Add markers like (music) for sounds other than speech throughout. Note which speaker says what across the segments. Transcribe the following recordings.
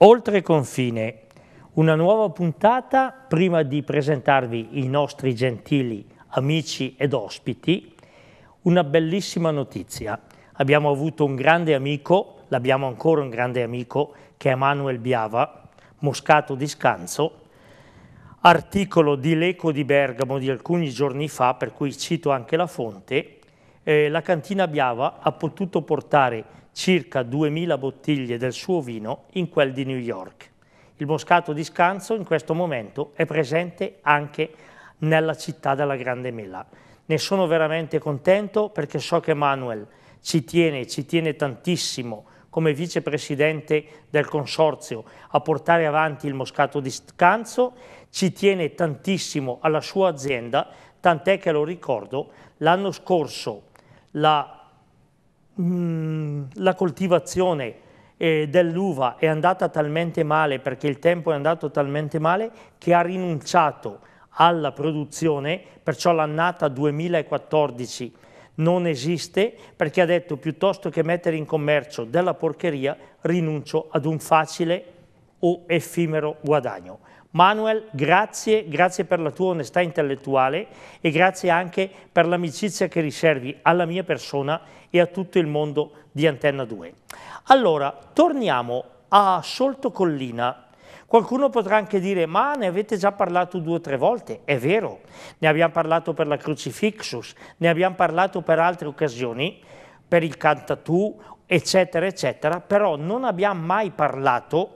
Speaker 1: Oltre confine, una nuova puntata prima di presentarvi i nostri gentili amici ed ospiti, una bellissima notizia. Abbiamo avuto un grande amico, l'abbiamo ancora un grande amico, che è Manuel Biava, Moscato di Scanzo, articolo di L'Eco di Bergamo di alcuni giorni fa, per cui cito anche la fonte, eh, la cantina Biava ha potuto portare circa 2.000 bottiglie del suo vino in quel di New York. Il moscato di Scanzo in questo momento è presente anche nella città della Grande Mela. Ne sono veramente contento perché so che Manuel ci tiene, ci tiene tantissimo come vicepresidente del consorzio a portare avanti il Moscato di Scanzo, ci tiene tantissimo alla sua azienda, tant'è che lo ricordo, l'anno scorso la Mm, la coltivazione eh, dell'uva è andata talmente male, perché il tempo è andato talmente male, che ha rinunciato alla produzione, perciò l'annata 2014 non esiste, perché ha detto piuttosto che mettere in commercio della porcheria rinuncio ad un facile o effimero guadagno. Manuel, grazie, grazie per la tua onestà intellettuale e grazie anche per l'amicizia che riservi alla mia persona e a tutto il mondo di Antenna 2. Allora, torniamo a Solto Collina. Qualcuno potrà anche dire, ma ne avete già parlato due o tre volte, è vero, ne abbiamo parlato per la Crucifixus, ne abbiamo parlato per altre occasioni, per il Cantatù, eccetera, eccetera, però non abbiamo mai parlato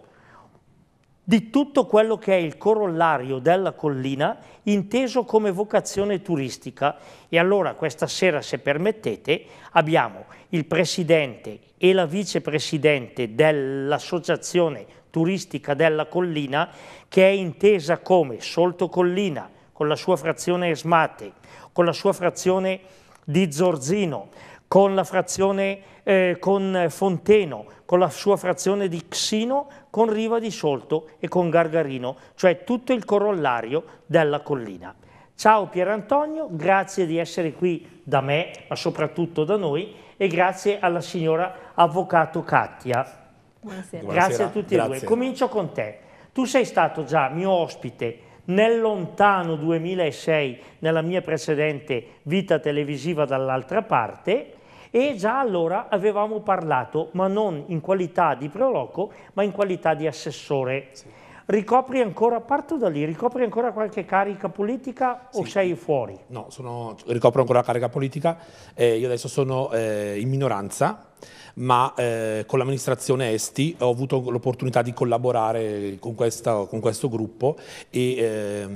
Speaker 1: di tutto quello che è il corollario della collina inteso come vocazione turistica. E allora questa sera, se permettete, abbiamo il presidente e la vicepresidente dell'associazione turistica della collina che è intesa come Solto Collina, con la sua frazione Esmate, con la sua frazione di Zorzino, con la frazione eh, con Fonteno, con la sua frazione di Xino, con Riva di Solto e con Gargarino, cioè tutto il corollario della collina. Ciao Pierantonio, grazie di essere qui da me, ma soprattutto da noi, e grazie alla signora Avvocato Cattia. Buonasera. Grazie a tutti grazie. e due. Comincio con te. Tu sei stato già mio ospite nel lontano 2006, nella mia precedente vita televisiva dall'altra parte, e già allora avevamo parlato, ma non in qualità di proloco, ma in qualità di assessore. Sì ricopri ancora, parto da lì, ricopri ancora qualche carica politica
Speaker 2: o sì. sei fuori? No, sono, ricopro ancora la carica politica, eh, io adesso sono eh, in minoranza, ma eh, con l'amministrazione Esti ho avuto l'opportunità di collaborare con, questa, con, questo gruppo e eh,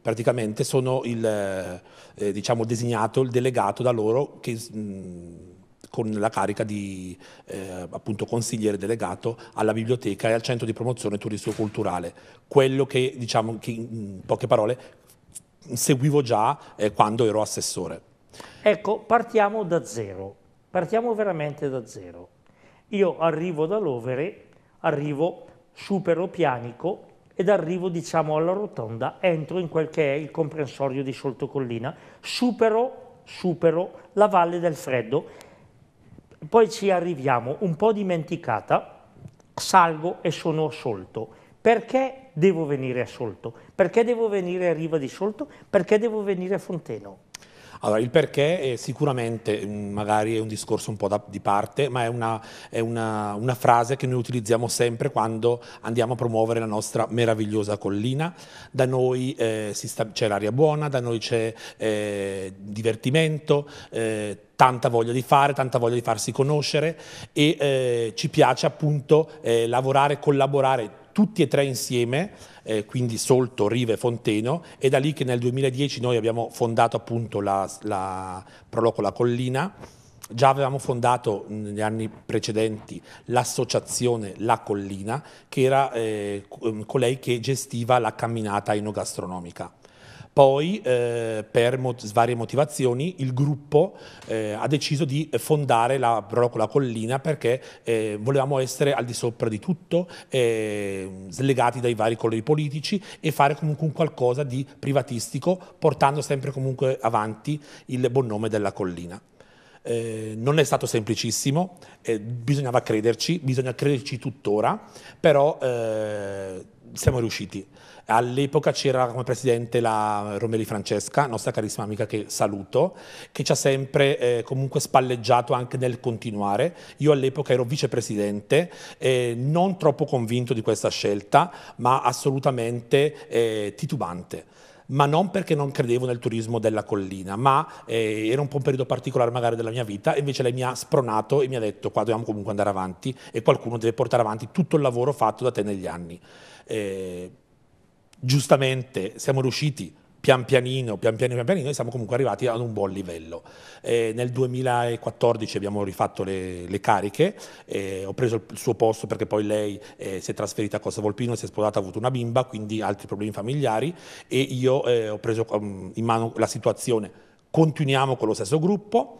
Speaker 2: praticamente sono il, eh, diciamo, designato il delegato da loro che... Mh, mm, con la carica di eh, appunto consigliere delegato alla biblioteca e al centro di promozione turistico-culturale, quello che diciamo che in poche parole seguivo già eh, quando ero assessore.
Speaker 1: Ecco, partiamo da zero, partiamo veramente da zero. Io arrivo da Lovere, arrivo, supero Pianico, ed arrivo diciamo alla rotonda, entro in quel che è il comprensorio di Soltocollina, supero, supero la Valle del Freddo poi ci arriviamo un po' dimenticata, salgo e sono assolto. Perché devo venire assolto? Perché devo venire a Riva di Solto? Perché devo venire a Fonteno?
Speaker 2: Allora, il perché è sicuramente mm, magari è un discorso un po' da, di parte, ma è, una, è una, una, frase che noi utilizziamo sempre quando andiamo a promuovere la nostra meravigliosa collina. Da noi eh, c'è l'aria buona, da noi c'è eh, divertimento. Eh, tanta voglia di fare, tanta voglia di farsi conoscere e eh, ci piace appunto eh, lavorare, collaborare tutti e tre insieme, eh, quindi Solto, Rive e Fonteno, è da lì che nel 2010 noi abbiamo fondato appunto la, la Proloco La Collina, Già avevamo fondato negli anni precedenti l'associazione La Collina, che era eh, colei che gestiva la camminata enogastronomica. Poi, eh, per mo- varie motivazioni, il gruppo eh, ha deciso di fondare la Brocola Collina perché eh, volevamo essere al di sopra di tutto, eh, slegati dai vari colori politici e fare comunque un qualcosa di privatistico, portando sempre comunque avanti il buon nome della collina. Eh, non è stato semplicissimo, eh, bisognava crederci, bisogna crederci tuttora, però eh, siamo riusciti. All'epoca c'era come presidente la Romeli Francesca, nostra carissima amica che saluto, che ci ha sempre eh, comunque spalleggiato anche nel continuare. Io all'epoca ero vicepresidente, eh, non troppo convinto di questa scelta, ma assolutamente eh, titubante ma non perché non credevo nel turismo della collina, ma eh, era un po' un periodo particolare magari della mia vita, invece lei mi ha spronato e mi ha detto qua dobbiamo comunque andare avanti e qualcuno deve portare avanti tutto il lavoro fatto da te negli anni. Eh, giustamente siamo riusciti pian pianino, pian pianino, pian pianino, siamo comunque arrivati ad un buon livello. Eh, nel 2014 abbiamo rifatto le, le cariche, eh, ho preso il suo posto perché poi lei eh, si è trasferita a Costa Volpino, si è sposata, ha avuto una bimba, quindi altri problemi familiari e io eh, ho preso mm, in mano la situazione. Continuiamo con lo stesso gruppo.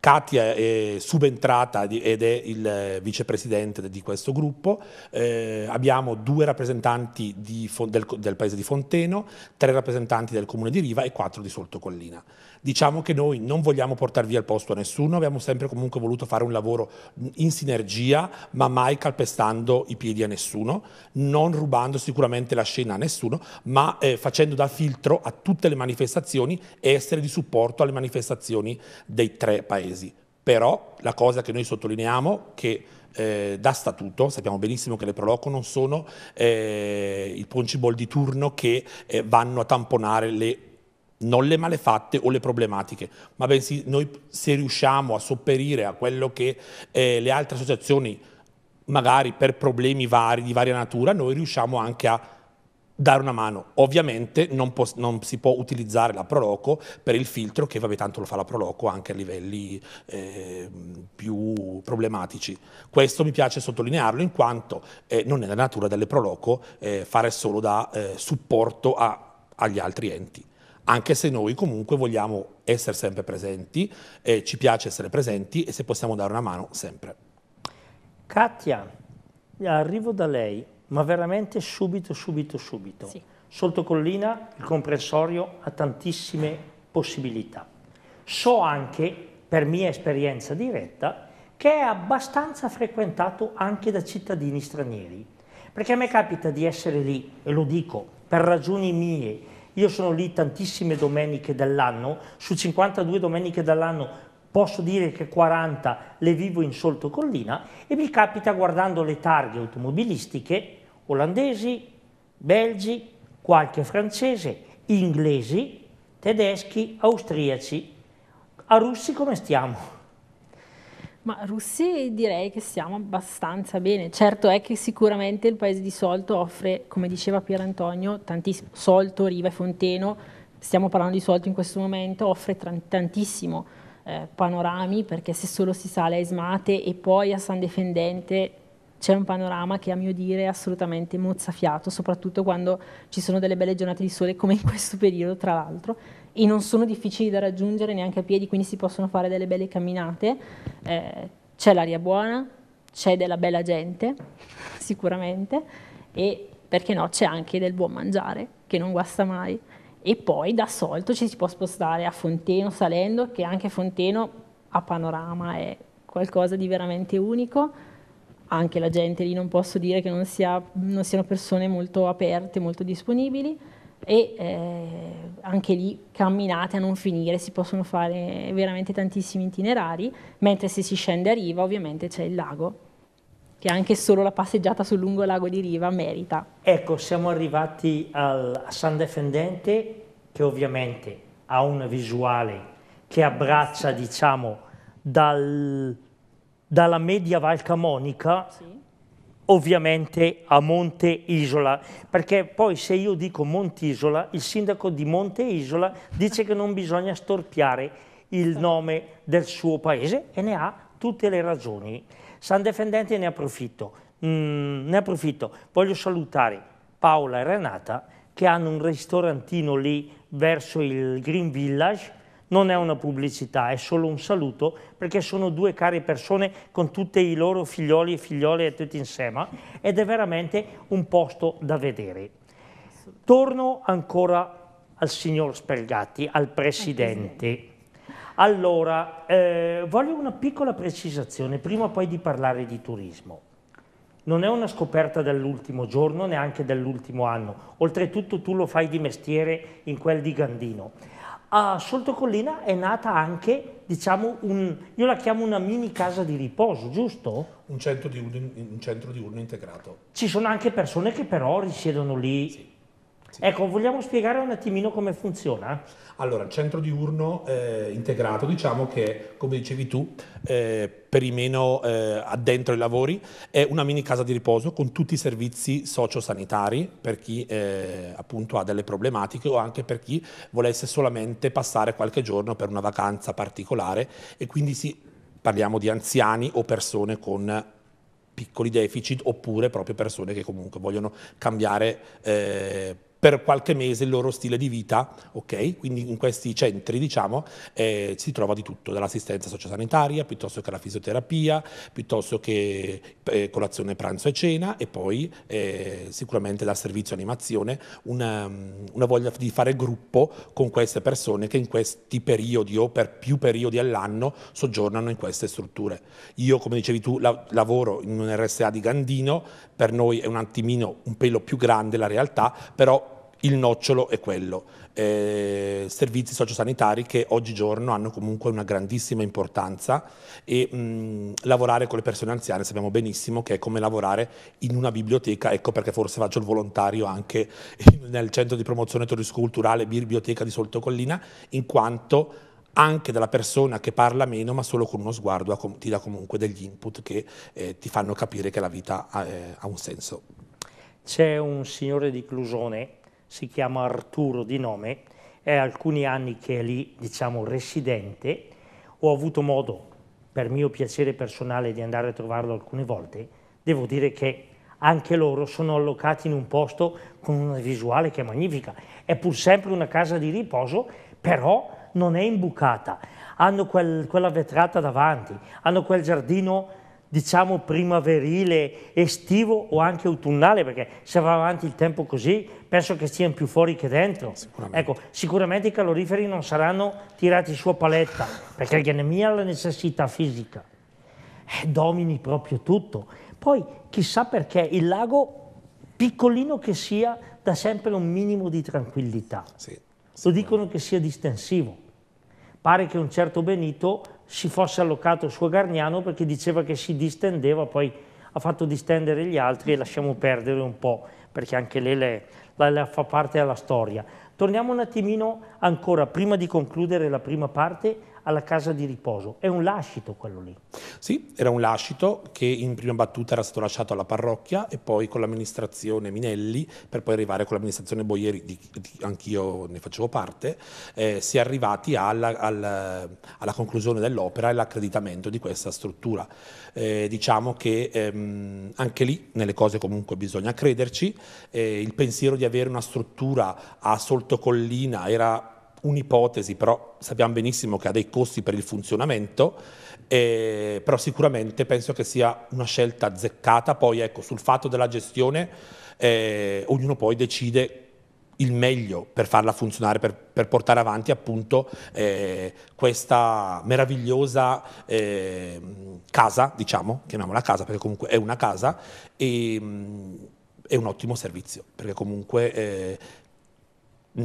Speaker 2: Katia è subentrata ed è il vicepresidente di questo gruppo, eh, abbiamo due rappresentanti di, del, del paese di Fonteno, tre rappresentanti del comune di Riva e quattro di Soltocollina. Diciamo che noi non vogliamo portare via il posto a nessuno, abbiamo sempre comunque voluto fare un lavoro in sinergia, ma mai calpestando i piedi a nessuno, non rubando sicuramente la scena a nessuno, ma eh, facendo da filtro a tutte le manifestazioni e essere di supporto alle manifestazioni dei tre paesi. Però la cosa che noi sottolineiamo è che eh, da statuto, sappiamo benissimo che le Proloco non sono eh, il ponciball di turno che eh, vanno a tamponare le non le malefatte o le problematiche, ma bensì noi se riusciamo a sopperire a quello che eh, le altre associazioni, magari per problemi vari, di varia natura, noi riusciamo anche a dare una mano. Ovviamente non, non si può utilizzare la Proloco per il filtro che vabbè tanto lo fa la Proloco anche a livelli eh, più problematici. Questo mi piace sottolinearlo in quanto eh, non è la natura delle Proloco eh, fare solo da eh, supporto a, agli altri enti anche se noi comunque vogliamo essere sempre presenti, eh, ci piace essere presenti e se possiamo dare una mano sempre. Katia,
Speaker 1: arrivo da lei, ma veramente subito, subito, subito. Sì. collina il comprensorio ha tantissime possibilità. So anche, per mia esperienza diretta, che è abbastanza frequentato anche da cittadini stranieri. Perché a me capita di essere lì, e lo dico, per ragioni mie, io sono lì tantissime domeniche dell'anno, su 52 domeniche dell'anno posso dire che 40 le vivo in Solto Collina e mi capita guardando le targhe automobilistiche olandesi, belgi, qualche francese, inglesi, tedeschi, austriaci. A russi come stiamo?
Speaker 3: Ma russi direi che stiamo abbastanza bene, certo è che sicuramente il paese di Solto offre, come diceva Pier Antonio, tantissimo, Solto, Riva e Fonteno, stiamo parlando di Solto in questo momento, offre tantissimo eh, panorami perché se solo si sale a Esmate e poi a San Defendente c'è un panorama che a mio dire è assolutamente mozzafiato, soprattutto quando ci sono delle belle giornate di sole come in questo periodo tra l'altro e non sono difficili da raggiungere neanche a piedi, quindi si possono fare delle belle camminate, eh, c'è l'aria buona, c'è della bella gente (laughs) sicuramente e perché no c'è anche del buon mangiare che non guasta mai e poi da solito ci si può spostare a Fonteno salendo che anche Fonteno a panorama è qualcosa di veramente unico anche la gente lì non posso dire che non, sia, non siano persone molto aperte, molto disponibili e eh, anche lì camminate a non finire, si possono fare veramente tantissimi itinerari, mentre se si scende a riva ovviamente c'è il lago, che anche solo la passeggiata sul lungo lago di riva merita.
Speaker 1: Ecco, siamo arrivati al San Defendente che ovviamente ha una visuale che abbraccia diciamo dal dalla media valcamonica, sì. ovviamente a Monte Isola, perché poi se io dico Monte Isola, il sindaco di Monte Isola dice che non bisogna storpiare il nome del suo paese e ne ha tutte le ragioni. San Defendente ne approfitto, mm, ne approfitto. voglio salutare Paola e Renata che hanno un ristorantino lì verso il Green Village non è una pubblicità, è solo un saluto, perché sono due care persone con tutti i loro figlioli e figliole tutti insieme, ed è veramente un posto da vedere. Torno ancora al signor Spergatti, al Presidente. Allora, eh, voglio una piccola precisazione, prima poi di parlare di turismo. Non è una scoperta dell'ultimo giorno, neanche dell'ultimo anno. Oltretutto tu lo fai di mestiere in quel di Gandino a Soltocollina è nata anche, diciamo, un, io la chiamo una mini casa di riposo, giusto? Un centro diurno, un centro diurno integrato. Ci sono anche
Speaker 2: persone che però risiedono lì sì sì. Ecco, vogliamo spiegare un attimino come funziona? Allora, il centro diurno eh, integrato, diciamo che, come dicevi tu, eh, per i meno eh, addentro ai lavori, è una mini casa di riposo con tutti i servizi sociosanitari per chi eh, appunto ha delle problematiche o anche per chi volesse solamente passare qualche giorno per una vacanza particolare e quindi sì, parliamo di anziani o persone con piccoli deficit oppure proprio persone che comunque vogliono cambiare eh, per qualche mese il loro stile di vita, ok? quindi in questi centri diciamo, eh, si trova di tutto, dall'assistenza sociosanitaria piuttosto che la fisioterapia, piuttosto che eh, colazione, pranzo e cena e poi eh, sicuramente dal servizio animazione una, una, voglia di fare gruppo con queste persone che in questi periodi o per più periodi all'anno soggiornano in queste strutture. Io come dicevi tu la, lavoro in un RSA di Gandino, per noi è un attimino un pelo più grande la realtà, però il nocciolo è quello. Eh, servizi sociosanitari che oggigiorno hanno comunque una grandissima importanza e mh, mm, lavorare con le persone anziane sappiamo benissimo che è come lavorare in una biblioteca, ecco perché forse faccio il volontario anche (laughs) nel centro di promozione turistico-culturale Biblioteca di Soltocollina, in quanto anche dalla persona che parla meno, ma solo con uno sguardo ti dà comunque degli input che eh, ti fanno capire che la vita ha, eh, ha un senso.
Speaker 1: C'è un signore di Clusone si chiama Arturo di nome, è alcuni anni che è lì, diciamo, residente, ho avuto modo, per mio piacere personale, di andare a trovarlo alcune volte, devo dire che anche loro sono allocati in un posto con una visuale che è magnifica. È pur sempre una casa di riposo, però non è imbucata. Hanno quel, quella vetrata davanti, hanno quel giardino diciamo primaverile, estivo o anche autunnale, perché se va avanti il tempo così penso che stiano più fuori che dentro. Sicuramente. Ecco, sicuramente i caloriferi non saranno tirati su a paletta, perché il ghenemia ha la necessità fisica. Eh, domini proprio tutto. Poi chissà perché il lago, piccolino che sia, dà sempre un minimo di tranquillità. Sì, Lo dicono che sia distensivo. Pare che un certo Benito si fosse allocato il suo Garniano perché diceva che si distendeva, poi ha fatto distendere gli altri e lasciamo perdere un po', perché anche lei le, la, fa parte della storia. Torniamo un attimino ancora, prima di concludere la prima parte, alla casa di riposo. È un lascito quello lì.
Speaker 2: Sì, era un lascito che in prima battuta era stato lasciato alla parrocchia e poi con l'amministrazione Minelli, per poi arrivare con l'amministrazione Boieri, di, di, anch'io ne facevo parte, eh, si è arrivati alla, alla, alla conclusione dell'opera e all'accreditamento di questa struttura. Eh, diciamo che ehm, anche lì, nelle cose comunque bisogna crederci, eh, il pensiero di avere una struttura a Soltocollina era un'ipotesi, però sappiamo benissimo che ha dei costi per il funzionamento, eh, però sicuramente penso che sia una scelta azzeccata. Poi ecco, sul fatto della gestione, eh, ognuno poi decide il meglio per farla funzionare, per, per portare avanti appunto eh, questa meravigliosa eh, casa, diciamo, chiamiamola casa perché comunque è una casa, e, mm, è un ottimo servizio, perché comunque eh,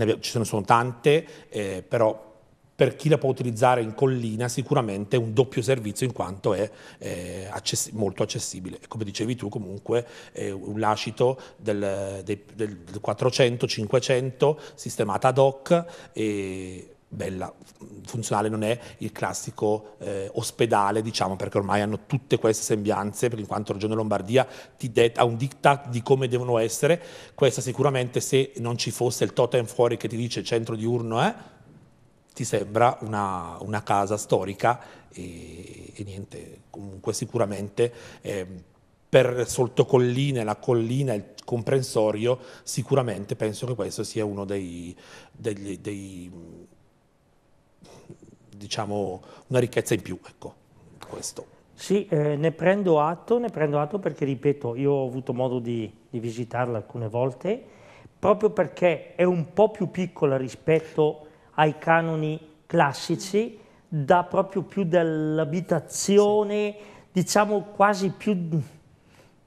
Speaker 2: abbiamo, ce ne sono tante, eh, però per chi la può utilizzare in collina sicuramente è un doppio servizio in quanto è eh, accessi molto accessibile. E come dicevi tu comunque è un lascito del, del, del 400-500 sistemata ad hoc e bella, funzionale, non è il classico eh, ospedale, diciamo, perché ormai hanno tutte queste sembianze, perché in quanto Regione Lombardia det- ha un diktat di come devono essere, questa sicuramente se non ci fosse il totem fuori che ti dice centro diurno, eh, ti sembra una, una casa storica e, e, niente, comunque sicuramente... Eh, per Soltocolline, la collina, il comprensorio, sicuramente penso che questo sia uno dei, degli, dei diciamo, una ricchezza in più. Ecco, questo.
Speaker 1: Sì, eh, ne prendo atto, ne prendo atto perché, ripeto, io ho avuto modo di, di visitarla alcune volte, proprio perché è un po' più piccola rispetto ai canoni classici, dà proprio più dell'abitazione, sì. diciamo quasi più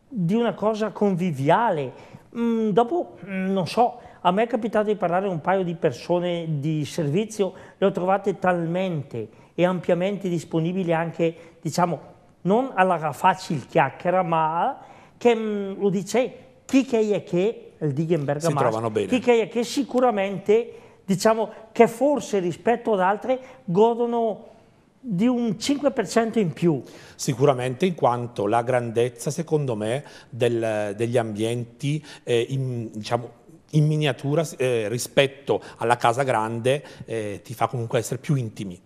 Speaker 1: di una cosa conviviale. Mm, dopo, mm, non so, a me è capitato di parlare con un paio di persone di servizio, le ho trovate talmente e ampiamente disponibili anche, diciamo, non alla facile chiacchiera, ma che mh, mm, lo dice chi che è che, il Digenberg si trovano bene. chi che è che sicuramente, diciamo, che forse rispetto ad altre godono di un 5% in più.
Speaker 2: Sicuramente in quanto la grandezza, secondo me, del, degli ambienti, eh, in, diciamo, in miniatura eh, rispetto alla casa grande eh, ti fa comunque essere più intimi.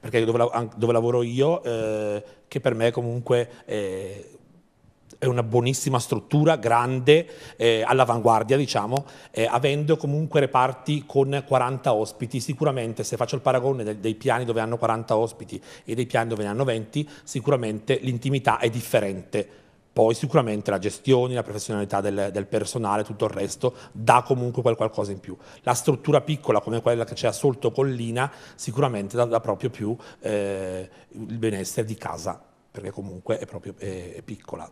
Speaker 2: Perché dove, dove lavoro io, eh, che per me comunque eh, è una buonissima struttura, grande, eh, all'avanguardia diciamo, eh, avendo comunque reparti con 40 ospiti, sicuramente se faccio il paragone dei, dei piani dove hanno 40 ospiti e dei piani dove ne hanno 20, sicuramente l'intimità è differente poi sicuramente la gestione, la professionalità del, del personale, tutto il resto dà comunque qualcosa in più. La struttura piccola come quella che c'è a Solto Collina sicuramente dà, dà proprio più eh, il benessere di casa, perché comunque è proprio è, è piccola.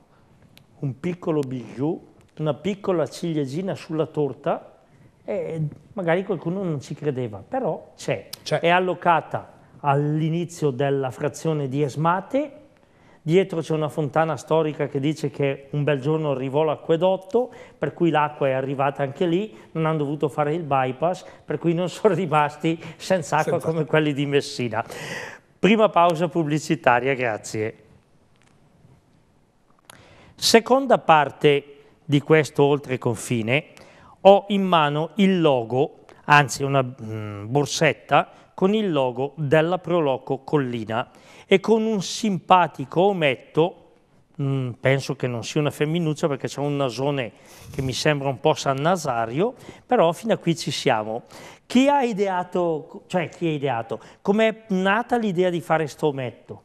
Speaker 2: Un piccolo bijou, una piccola
Speaker 1: ciliegina sulla torta eh, magari qualcuno non ci credeva, però c'è. È allocata all'inizio della frazione di Esmate Dietro c'è una fontana storica che dice che un bel giorno arrivò l'acquedotto, per cui l'acqua è arrivata anche lì, non hanno dovuto fare il bypass, per cui non (laughs) sono rimasti senza acqua senza. come quelli di Messina. Prima pausa pubblicitaria, grazie. Seconda parte di questo oltre confine, ho in mano il logo, anzi una mm, borsetta con il logo della Proloco Collina e con un simpatico ometto, mh, mm, penso che non sia una femminuccia perché c'è un nasone che mi sembra un po' San Nasario, però fino a qui ci siamo. Chi ha ideato, cioè chi ha ideato, com'è nata l'idea di fare sto ometto?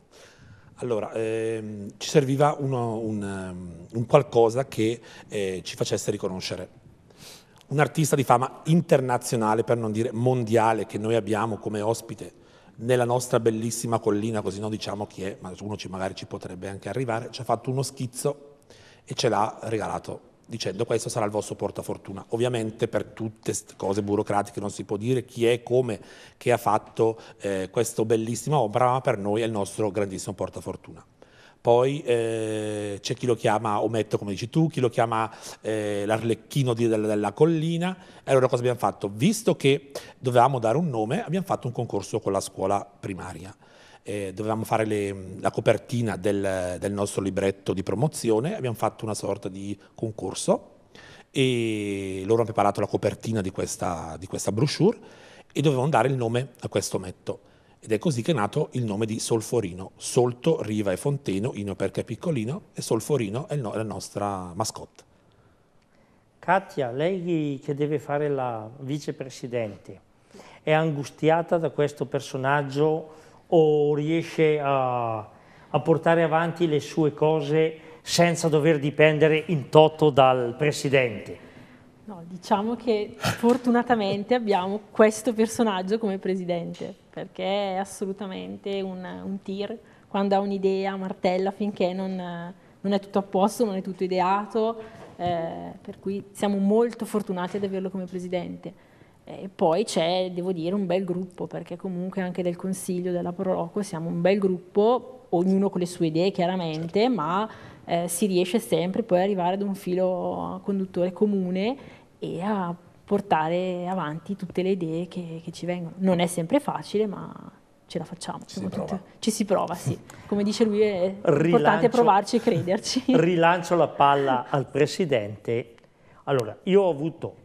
Speaker 2: Allora, ehm, ci serviva uno, un, ehm, un, qualcosa che eh, ci facesse riconoscere un artista di fama internazionale, per non dire mondiale, che noi abbiamo come ospite nella nostra bellissima collina, così non diciamo chi è, ma uno ci, magari ci potrebbe anche arrivare, ci ha fatto uno schizzo e ce l'ha regalato dicendo questo sarà il vostro portafortuna. Ovviamente per tutte queste cose burocratiche non si può dire chi è, come, che ha fatto eh, questa bellissima opera, ma per noi è il nostro grandissimo portafortuna poi eh, c'è chi lo chiama Ometto, come dici tu, chi lo chiama eh, l'arlecchino della, della, collina. E allora cosa abbiamo fatto? Visto che dovevamo dare un nome, abbiamo fatto un concorso con la scuola primaria. Eh, dovevamo fare le, la copertina del, del nostro libretto di promozione, abbiamo fatto una sorta di concorso e loro hanno preparato la copertina di questa, di questa brochure e dovevano dare il nome a questo ometto ed è così che è nato il nome di Solforino. Solto, riva e fonteno, Ino perché è piccolino e Solforino è no la nostra mascotte.
Speaker 1: Katia, lei che deve fare la vicepresidente, è angustiata da questo personaggio o riesce a, a portare avanti le sue cose senza dover dipendere in toto dal presidente?
Speaker 3: No, diciamo che fortunatamente abbiamo questo personaggio come presidente perché è assolutamente una, un tir quando ha un'idea martella finché non, non, è tutto a posto, non è tutto ideato, eh, per cui siamo molto fortunati ad averlo come presidente. E poi c'è, devo dire, un bel gruppo, perché comunque anche del Consiglio, della Proloco, siamo un bel gruppo, ognuno con le sue idee chiaramente, certo. ma eh, si riesce sempre poi ad arrivare ad un filo conduttore comune e a portare avanti tutte le idee che, che ci vengono. Non è sempre facile, ma ce la facciamo. Si ci si prova, sì. (laughs) Come dice lui, è rilancio, importante provarci e crederci. (laughs)
Speaker 1: Rilancio la palla al Presidente. Allora, io ho avuto,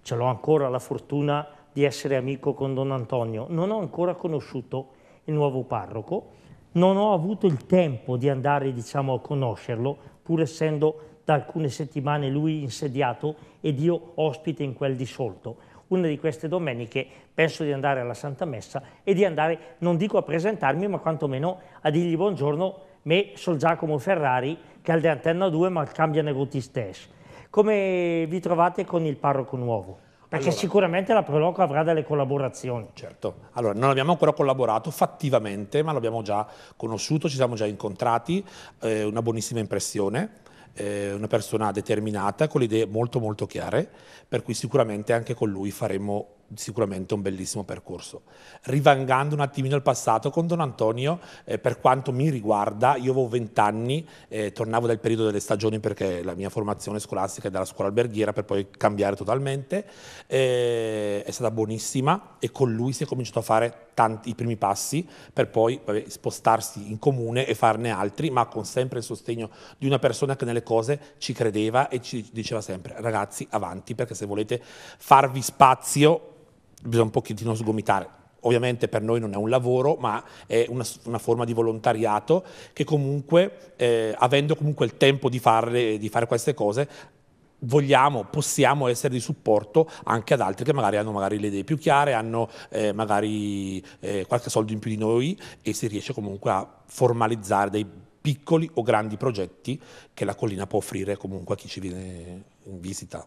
Speaker 1: ce l'ho ancora la fortuna di essere amico con Don Antonio, non ho ancora conosciuto il nuovo parroco, non ho avuto il tempo di andare diciamo, a conoscerlo, pur essendo da alcune settimane lui insediato ed io ospite in quel dissolto. Una di queste domeniche penso di andare alla Santa Messa e di andare, non dico a presentarmi, ma quantomeno a dirgli buongiorno, me sol Giacomo Ferrari, che è al de Antenna 2, ma cambia negoti stesso. Come vi trovate con il parroco nuovo? Perché allora, sicuramente la Proloco avrà delle collaborazioni. Certo,
Speaker 2: allora non abbiamo ancora collaborato fattivamente, ma l'abbiamo già conosciuto, ci siamo già incontrati, eh, una buonissima impressione eh, una persona determinata, con le idee molto molto chiare, per cui sicuramente anche con lui faremo sicuramente un bellissimo percorso. Rivangando un attimino il passato con Don Antonio, eh, per quanto mi riguarda, io avevo 20 anni, eh, tornavo dal periodo delle stagioni perché la mia formazione scolastica è dalla scuola alberghiera per poi cambiare totalmente, eh, è stata buonissima e con lui si è cominciato a fare tanti, i primi passi per poi vabbè, spostarsi in comune e farne altri, ma con sempre il sostegno di una persona che nelle cose ci credeva e ci diceva sempre ragazzi avanti perché se volete farvi spazio bisogna un pochettino sgomitare. Ovviamente per noi non è un lavoro, ma è una, una forma di volontariato che comunque, eh, avendo comunque il tempo di, farle, di fare queste cose, vogliamo, possiamo essere di supporto anche ad altri che magari hanno magari le idee più chiare, hanno eh, magari eh, qualche soldo in più di noi e si riesce comunque a formalizzare dei piccoli o grandi progetti che la collina può offrire comunque a chi ci viene in visita.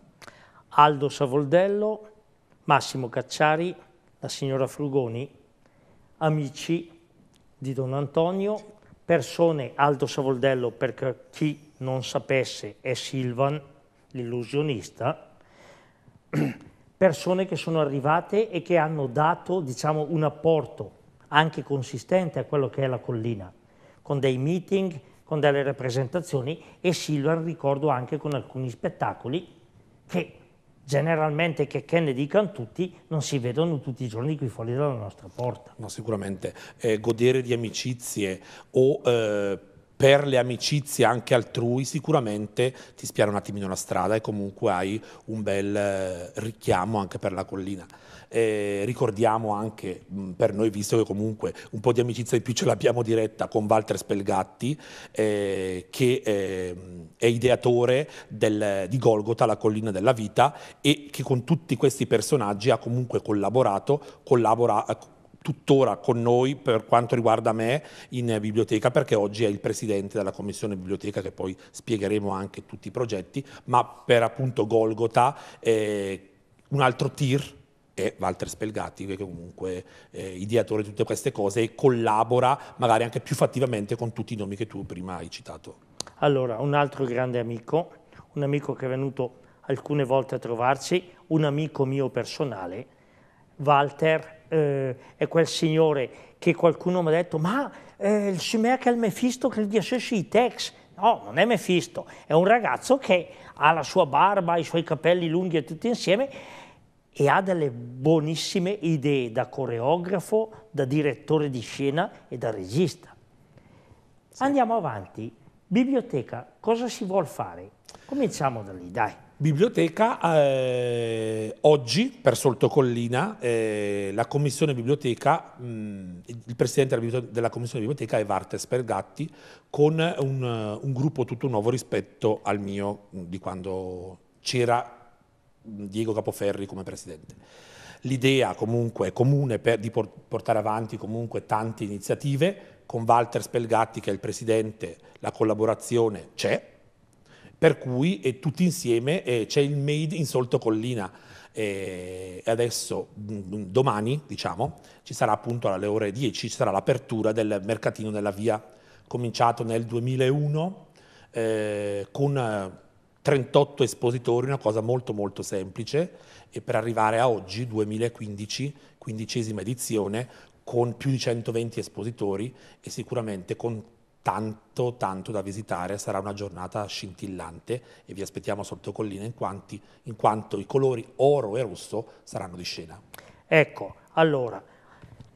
Speaker 1: Aldo Savoldello, Massimo Cacciari, la signora Frugoni, amici di Don Antonio, persone, Aldo Savoldello per chi non sapesse è Silvan, l'illusionista, (clears throat) persone che sono arrivate e che hanno dato diciamo, un apporto anche consistente a quello che è la collina, con dei meeting, con delle rappresentazioni e Silvan ricordo anche con alcuni spettacoli che generalmente che, che ne tutti non si vedono tutti i giorni qui fuori dalla
Speaker 2: nostra porta. No, sicuramente. Eh, godere di amicizie o... Eh per le amicizie anche altrui sicuramente ti spiana un attimino la strada e comunque hai un bel eh, richiamo anche per la collina. E ricordiamo anche per noi, visto che comunque un po' di amicizia in più ce l'abbiamo diretta con Walter Spelgatti, eh, che eh, è ideatore del, di Golgota, la collina della vita, e che con tutti questi personaggi ha comunque collaborato, collabora, eh, tuttora con noi per quanto riguarda me in biblioteca perché oggi è il presidente della commissione biblioteca che poi spiegheremo anche tutti i progetti, ma per appunto Golgota eh, un altro tir è Walter Spelgatti che comunque è eh, ideatore di tutte queste cose e collabora magari anche più fattivamente con tutti i nomi che tu prima hai citato.
Speaker 1: Allora, un altro grande amico, un amico che è venuto alcune volte a trovarci, un amico mio personale, Walter eh, è quel signore che qualcuno mi ha detto ma eh, il Shimeach è il Mefisto che gli assessi i tex. No, non è Mefisto, è un ragazzo che ha la sua barba, i suoi capelli lunghi e tutti insieme e ha delle buonissime idee da coreografo, da direttore di scena e da regista. Sì. Andiamo avanti. Biblioteca, cosa si vuol fare? Cominciamo da lì, dai.
Speaker 2: Biblioteca, eh, oggi per Soltocollina eh, la commissione biblioteca, mh, mm, il presidente della commissione biblioteca è Vartes Pergatti con un, un gruppo tutto nuovo rispetto al mio mm, di quando c'era mm, Diego Capoferri come presidente. L'idea comunque è comune per, di portare avanti comunque tante iniziative, con Walter Spelgatti che è il presidente la collaborazione c'è, per cui eh, tutti insieme eh, c'è il Made in Solto Collina. E eh, adesso, mm, domani, diciamo, ci sarà appunto alle ore 10, ci sarà l'apertura del mercatino della via, cominciato nel 2001 eh, con 38 eh, espositori, una cosa molto molto semplice, e per arrivare a oggi, 2015, quindicesima edizione, con più di 120 espositori e sicuramente con tanto tanto da visitare, sarà una giornata scintillante e vi aspettiamo sotto collina in, quanti, in quanto i colori oro e rosso saranno di scena.
Speaker 1: Ecco, allora,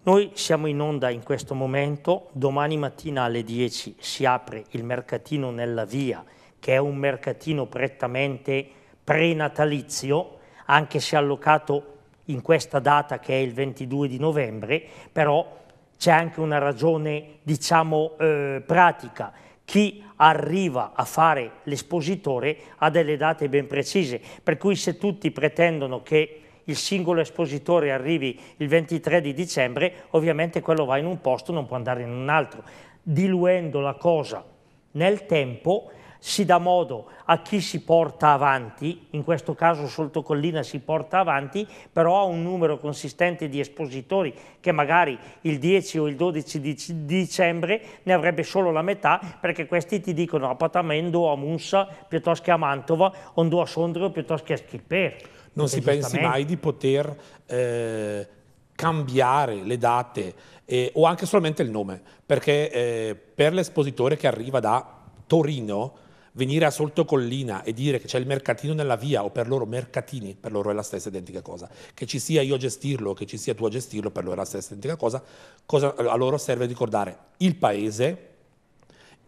Speaker 1: noi siamo in onda in questo momento, domani mattina alle 10 si apre il mercatino nella via, che è un mercatino prettamente prenatalizio, anche se allocato in questa data che è il 22 di novembre, però c'è anche una ragione, diciamo, eh, pratica. Chi arriva a fare l'espositore ha delle date ben precise, per cui se tutti pretendono che il singolo espositore arrivi il 23 di dicembre, ovviamente quello va in un posto, non può andare in un altro, diluendo la cosa nel tempo si dà modo a chi si porta avanti, in questo caso Soltocollina si porta avanti, però ha un numero consistente di espositori che magari il 10 o il 12 di dicembre ne avrebbe solo la metà perché questi ti dicono a Patamendo, a Munsa, piuttosto che a Mantova, Ondo a Sondrio, piuttosto che a
Speaker 2: Schilper. Non si pensi mai di poter... Eh cambiare le date eh, o anche solamente il nome, perché eh, per l'espositore che arriva da Torino venire a Soltocollina e dire che c'è il mercatino nella via o per loro mercatini, per loro è la stessa identica cosa. Che ci sia io a gestirlo, che ci sia tu a gestirlo, per loro è la stessa identica cosa. cosa a loro serve ricordare il paese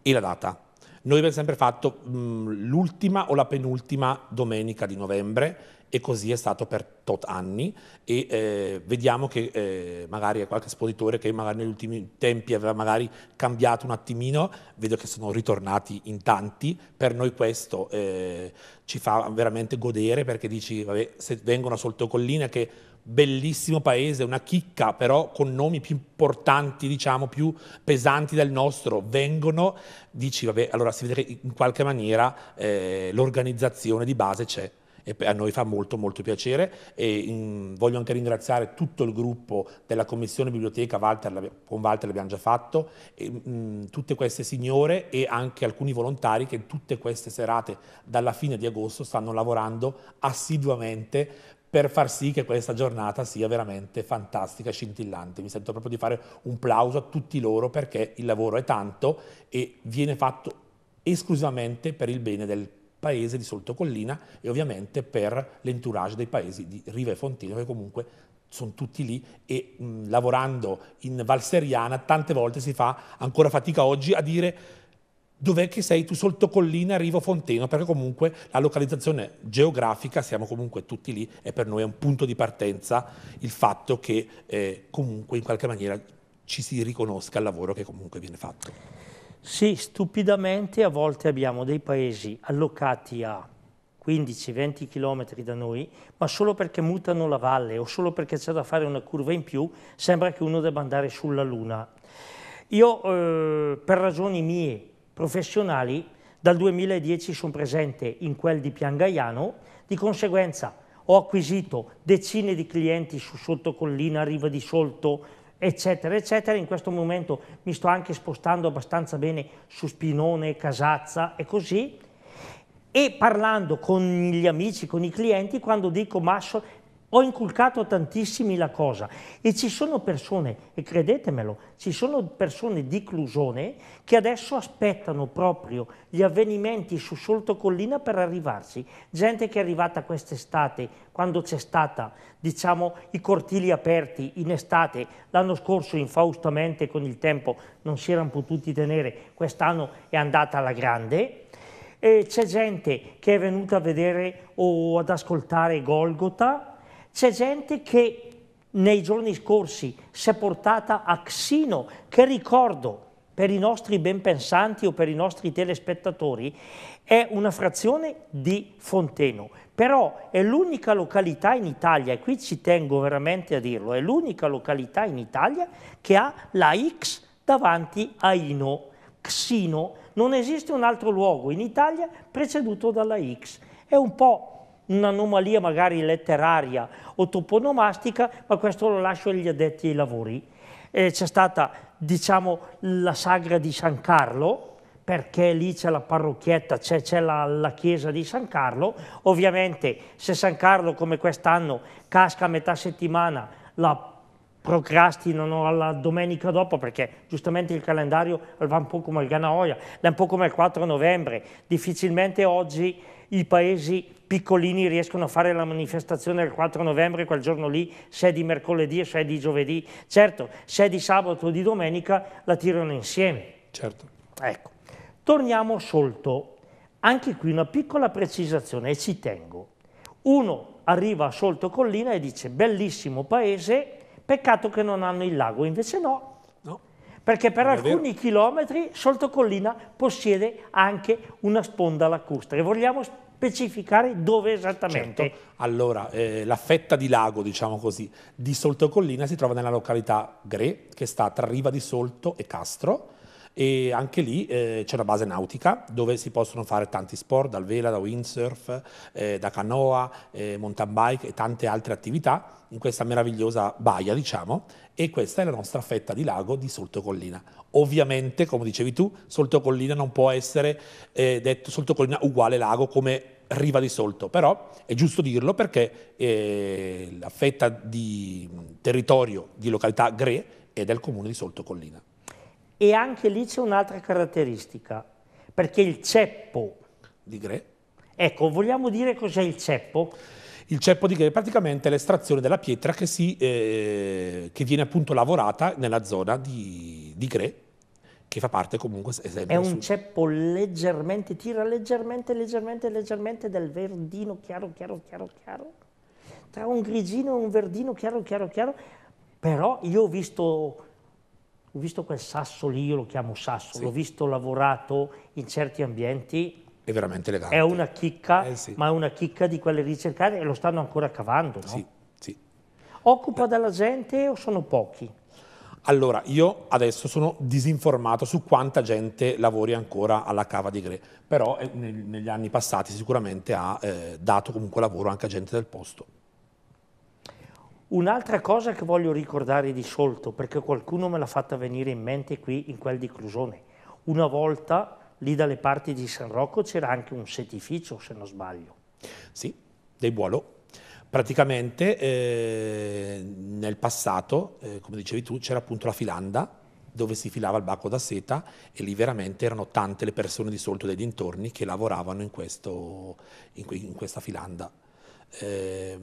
Speaker 2: e la data. Noi abbiamo sempre fatto mm, l'ultima o la penultima domenica di novembre e così è stato per tot anni e eh, vediamo che eh, magari è qualche espositore che magari negli ultimi tempi aveva magari cambiato un attimino, vedo che sono ritornati in tanti, per noi questo eh, ci fa veramente godere perché dici, vabbè, se vengono a Soltocolline che bellissimo paese, una chicca, però con nomi più importanti, diciamo, più pesanti del nostro, vengono, dici, vabbè, allora si vede che in qualche maniera eh, l'organizzazione di base c'è. E a noi fa molto molto piacere e in, mm, voglio anche ringraziare tutto il gruppo della commissione biblioteca Walter, con Walter l'abbiamo già fatto e, mh, mm, tutte queste signore e anche alcuni volontari che tutte queste serate dalla fine di agosto stanno lavorando assiduamente per far sì che questa giornata sia veramente fantastica, e scintillante. Mi sento proprio di fare un plauso a tutti loro perché il lavoro è tanto e viene fatto esclusivamente per il bene del paese di Soltocollina e ovviamente per l'entourage dei paesi di Riva e Fontino che comunque sono tutti lì e mh, lavorando in Valseriana tante volte si fa ancora fatica oggi a dire dov'è che sei tu, Soltocollina, Rivo Fonteno, perché comunque la localizzazione geografica, siamo comunque tutti lì, e per noi è un punto di partenza il fatto che eh, comunque in qualche maniera ci si riconosca il lavoro che comunque viene fatto.
Speaker 1: Sì, stupidamente a volte abbiamo dei paesi allocati a 15-20 km da noi, ma solo perché mutano la valle o solo perché c'è da fare una curva in più, sembra che uno debba andare sulla Luna. Io, eh, per ragioni mie, professionali dal 2010 sono presente in quel di Piangaiano, di conseguenza ho acquisito decine di clienti su Sottocollina, Riva di Solto, eccetera, eccetera. In questo momento mi sto anche spostando abbastanza bene su Spinone, Casazza e così. E parlando con gli amici, con i clienti, quando dico ma ho inculcato a tantissimi la cosa e ci sono persone, e credetemelo, ci sono persone di Clusone che adesso aspettano proprio gli avvenimenti su Solto Collina per arrivarci. Gente che è arrivata quest'estate, quando c'è stata, diciamo, i cortili aperti in estate, l'anno scorso infaustamente con il tempo non si erano potuti tenere, quest'anno è andata alla grande c'è gente che è venuta a vedere o ad ascoltare Golgota c'è gente che nei giorni scorsi si è portata a Xino, che ricordo per i nostri benpensanti o per i nostri telespettatori è una frazione di Fonteno, però è l'unica località in Italia, e qui ci tengo veramente a dirlo, è l'unica località in Italia che ha la X davanti a Ino, Xino. Non esiste un altro luogo in Italia preceduto dalla X. È un po' un'anomalia magari letteraria o toponomastica, ma questo lo lascio agli addetti ai lavori. Eh, c'è stata, diciamo, la sagra di San Carlo, perché lì c'è la parrocchietta, c'è, la, la, chiesa di San Carlo. Ovviamente se San Carlo come quest'anno casca a metà settimana la procrastinano alla domenica dopo perché giustamente il calendario va un po' come il Ganaoia, è un po' come il 4 novembre, difficilmente oggi i paesi piccolini riescono a fare la manifestazione il 4 novembre, quel giorno lì, se è di mercoledì e se è di giovedì. Certo, se è di sabato o di domenica la tirano insieme. Certo. Ecco. Torniamo solto. Anche qui una piccola precisazione e ci tengo. Uno arriva a Solto Collina e dice bellissimo paese, peccato che non hanno il lago. Invece no, perché per alcuni chilometri Collina possiede
Speaker 2: anche una sponda lacustre. Vogliamo specificare dove esattamente. Certo. Allora, eh, la fetta di lago, diciamo così, di Soltocollina si trova nella località Gre, che sta tra Riva di Solto e Castro, e anche lì eh, c'è una base nautica dove si possono fare tanti sport, dal vela, da windsurf, eh, da canoa, eh, mountain bike e tante altre attività in questa meravigliosa baia, diciamo, e questa è la nostra fetta di lago di Solto Collina. Ovviamente, come dicevi tu, Solto Collina non può essere eh, detto Soltocollina uguale lago come Riva di Solto, però è giusto dirlo perché eh, la fetta di territorio di località Gre è del comune di Solto Collina.
Speaker 1: E anche lì c'è un'altra caratteristica,
Speaker 2: perché il ceppo di Gre. Ecco, vogliamo dire cos'è il ceppo? Il ceppo di Gre è praticamente l'estrazione della pietra che, si, eh, che, viene appunto lavorata nella zona di, di Gre che fa parte comunque sempre... È un su...
Speaker 1: ceppo leggermente, tira leggermente, leggermente, leggermente del verdino chiaro, chiaro, chiaro, chiaro, tra un grigino e un verdino chiaro, chiaro, chiaro, però io ho visto, ho visto quel sasso lì, io lo chiamo sasso, sì. l'ho visto lavorato in certi ambienti,
Speaker 2: è veramente elegante. È
Speaker 1: una chicca, eh sì. ma è una chicca di quelle ricercate
Speaker 2: e lo stanno ancora cavando. No? Sì, sì. Occupa della gente o sono pochi? Allora, io adesso sono disinformato su quanta gente lavori ancora alla Cava di Gre, però eh, negli anni passati sicuramente ha eh, dato comunque lavoro anche a gente del posto.
Speaker 1: Un'altra cosa che voglio ricordare di solito, perché qualcuno me l'ha fatta venire in mente qui in quel di Clusone, una volta lì dalle parti di San Rocco c'era anche un setificio, se non sbaglio.
Speaker 2: Sì, dei Buolo. Praticamente eh, nel passato, eh, come dicevi tu, c'era appunto la filanda dove si filava il bacco da seta e lì veramente erano tante le persone di solito dei dintorni che lavoravano in, questo, in, in questa filanda. Eh,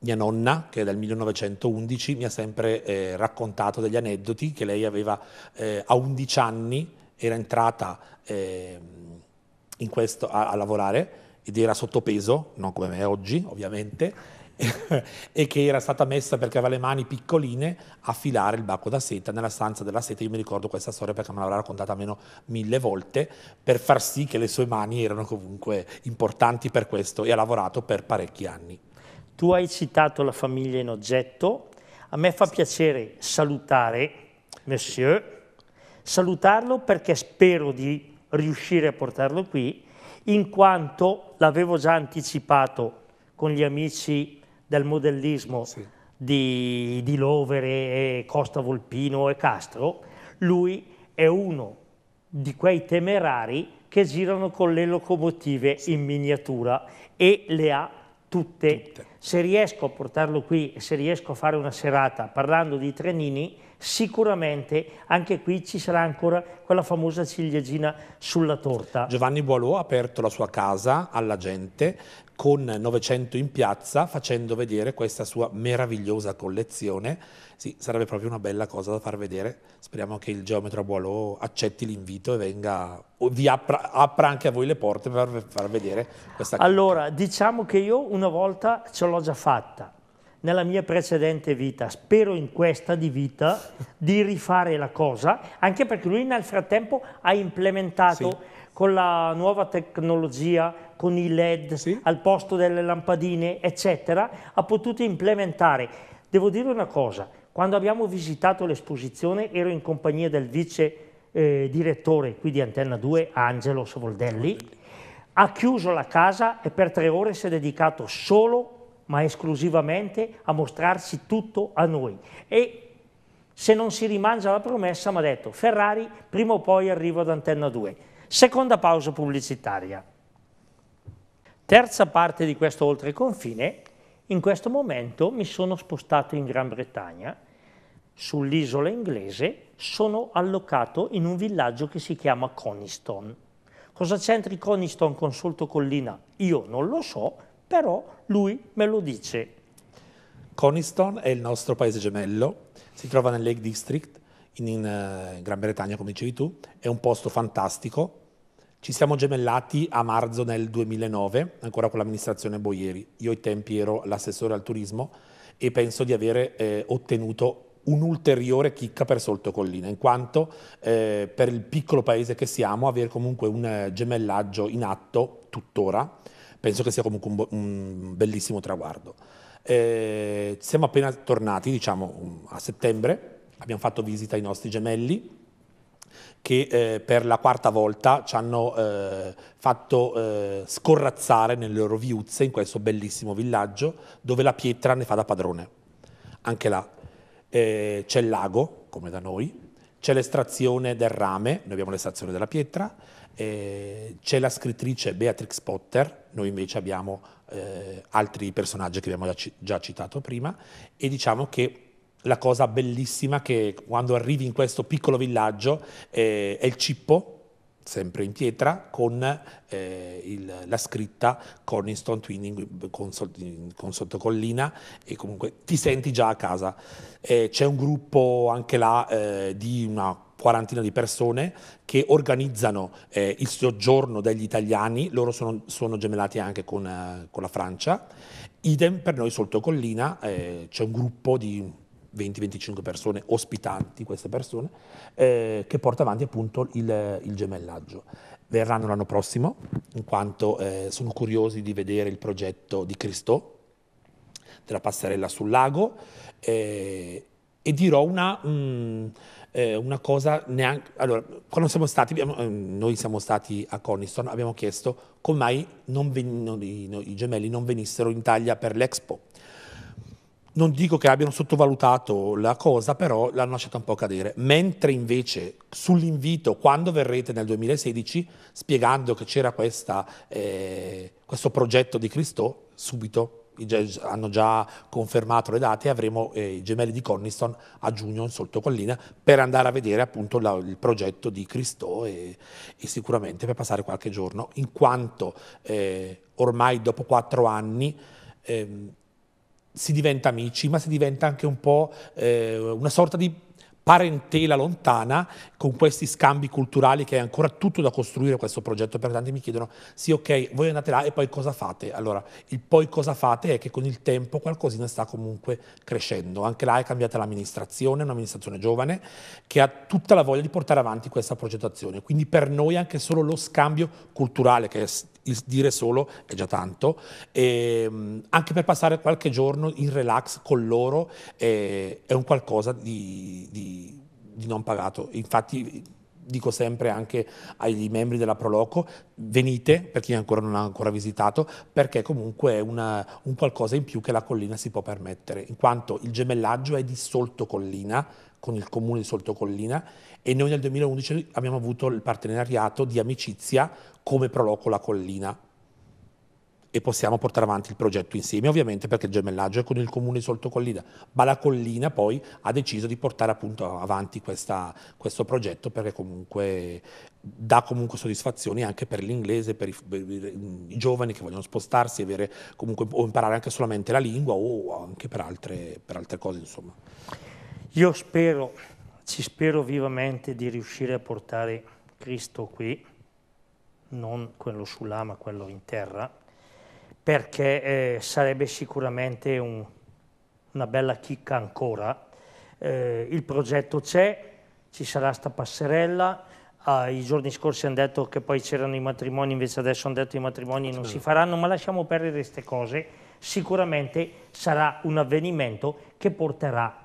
Speaker 2: mia nonna, che è del 1911, mi ha sempre eh, raccontato degli aneddoti che lei aveva eh, a 11 anni, era entrata ehm, questo, a, a lavorare ed era sottopeso, non come me oggi ovviamente, (laughs) e che era stata messa perché aveva le mani piccoline a filare il bacco da seta nella stanza della seta. Io mi ricordo questa storia perché me l'avrà raccontata almeno mille volte per far sì che le sue mani erano comunque importanti per questo e ha lavorato per parecchi anni. Tu hai citato la famiglia in oggetto. A me fa piacere salutare
Speaker 1: Monsieur, salutarlo perché spero di riuscire a portarlo qui, in quanto l'avevo già anticipato con gli amici del modellismo sì. di, di Lovere, Costa Volpino e Castro, lui è uno di quei temerari che girano con le locomotive sì. in miniatura e le ha tutte. tutte. Se riesco a portarlo qui, se riesco a fare una serata parlando di trenini, sicuramente anche qui ci sarà ancora quella famosa ciliegina sulla
Speaker 2: torta. Giovanni Boileau ha aperto la sua casa alla gente con 900 in piazza facendo vedere questa sua meravigliosa collezione. Sì, sarebbe proprio una bella cosa da far vedere. Speriamo che il geometra Boileau accetti l'invito e venga, vi apra, apra, anche a voi le porte per far vedere questa
Speaker 1: cosa. Allora, diciamo che io una volta ce l'ho già fatta nella mia precedente vita, spero in questa di vita di rifare la cosa, anche perché lui nel frattempo ha implementato sì con la nuova tecnologia, con i LED sì. al posto delle lampadine, eccetera, ha potuto implementare. Devo dire una cosa, quando abbiamo visitato l'esposizione ero in compagnia del vice eh, direttore qui di Antenna 2, Angelo Sovoldelli, ha chiuso la casa e per tre ore si è dedicato solo ma esclusivamente a mostrarci tutto a noi. E se non si rimangia la promessa, mi ha detto Ferrari prima o poi arrivo ad Antenna 2. Seconda pausa pubblicitaria. Terza parte di questo Oltre Confine. In questo momento mi sono spostato in Gran Bretagna, sull'isola inglese, sono allocato in un villaggio che si chiama Coniston. Cosa c'entri Coniston con Solto Collina? Io non lo so, però lui
Speaker 2: me lo dice. Coniston è il nostro paese gemello, si trova nel Lake District, in, eh, in uh, Gran Bretagna, come dicevi tu, è un posto fantastico, ci siamo gemellati a marzo del 2009, ancora con l'amministrazione Boieri. Io ai tempi ero l'assessore al turismo e penso di avere eh, ottenuto un'ulteriore chicca per Solto Collina, in quanto eh, per il piccolo paese che siamo, avere comunque un eh, gemellaggio in atto tuttora, penso che sia comunque un, un bellissimo traguardo. Eh, siamo appena tornati, diciamo, a settembre, abbiamo fatto visita ai nostri gemelli, che eh, per la quarta volta ci hanno eh, fatto eh, scorrazzare nelle loro viuzze in questo bellissimo villaggio dove la pietra ne fa da padrone. Anche là eh, c'è il lago, come da noi, c'è l'estrazione del rame, noi abbiamo l'estrazione della pietra, eh, c'è la scrittrice Beatrix Potter, noi invece abbiamo eh, altri personaggi che abbiamo già, già citato prima e diciamo che la cosa bellissima che quando arrivi in questo piccolo villaggio eh, è il cippo, sempre in pietra, con eh, il, la scritta Corningstone Twinning con, con, sottocollina e comunque ti senti già a casa. Eh, c'è un gruppo anche là eh, di una quarantina di persone che organizzano eh, il soggiorno degli italiani, loro sono, sono gemellati anche con, eh, con, la Francia, idem per noi sottocollina, eh, c'è un gruppo di 20-25 persone ospitanti queste persone, eh, che porta avanti appunto il, il, gemellaggio. Verranno l'anno prossimo, in quanto eh, sono curiosi di vedere il progetto di Cristo, della passerella sul lago, eh, e dirò una, mh, eh, una cosa neanche... Allora, quando siamo stati, abbiamo, eh, noi siamo stati a Coniston, abbiamo chiesto come mai ven, no, i, no, i gemelli non venissero in Italia per l'Expo non dico che abbiano sottovalutato la cosa, però l'hanno lasciata un po' cadere. Mentre invece sull'invito, quando verrete nel 2016, spiegando che c'era eh, questo progetto di Cristo, subito hanno già confermato le date e avremo eh, i gemelli di Conniston a giugno in Collina per andare a vedere appunto la, il progetto di Cristo e, e, sicuramente per passare qualche giorno, in quanto eh, ormai dopo quattro anni... Ehm, si diventa amici, ma si diventa anche un po' eh, una sorta di parentela lontana con questi scambi culturali che è ancora tutto da costruire questo progetto, perché tanti mi chiedono sì ok, voi andate là e poi cosa fate? Allora, il poi cosa fate è che con il tempo qualcosina sta comunque crescendo, anche là è cambiata l'amministrazione, un'amministrazione giovane che ha tutta la voglia di portare avanti questa progettazione, quindi per noi anche solo lo scambio culturale che è il dire solo è già tanto, e, ehm, anche per passare qualche giorno in relax con loro è, eh, è un qualcosa di, di, di non pagato. Infatti dico sempre anche ai membri della Proloco, venite per chi ancora non ha ancora visitato, perché comunque è una, un qualcosa in più che la collina si può permettere, in quanto il gemellaggio è di Solto Collina, con il comune di Solto Collina, e noi nel 2011 abbiamo avuto il partenariato di amicizia come Proloco La Collina, e possiamo portare avanti il progetto insieme, ovviamente perché il gemellaggio è con il comune di Solto Collina, ma la collina poi ha deciso di portare appunto avanti questa, questo progetto perché comunque dà comunque soddisfazioni anche per l'inglese, per i, per i giovani che vogliono spostarsi avere, comunque, o imparare anche solamente la lingua o anche per altre, per altre cose insomma. Io spero,
Speaker 1: ci spero vivamente di riuscire a portare Cristo qui, non quello sull'ama, quello in terra, perché eh, sarebbe sicuramente un, una bella chicca ancora. Eh, il progetto c'è, ci sarà sta passerella, ah, i giorni scorsi hanno detto che poi c'erano i matrimoni, invece adesso hanno detto che i matrimoni non si faranno, ma lasciamo perdere queste cose, sicuramente sarà un avvenimento che porterà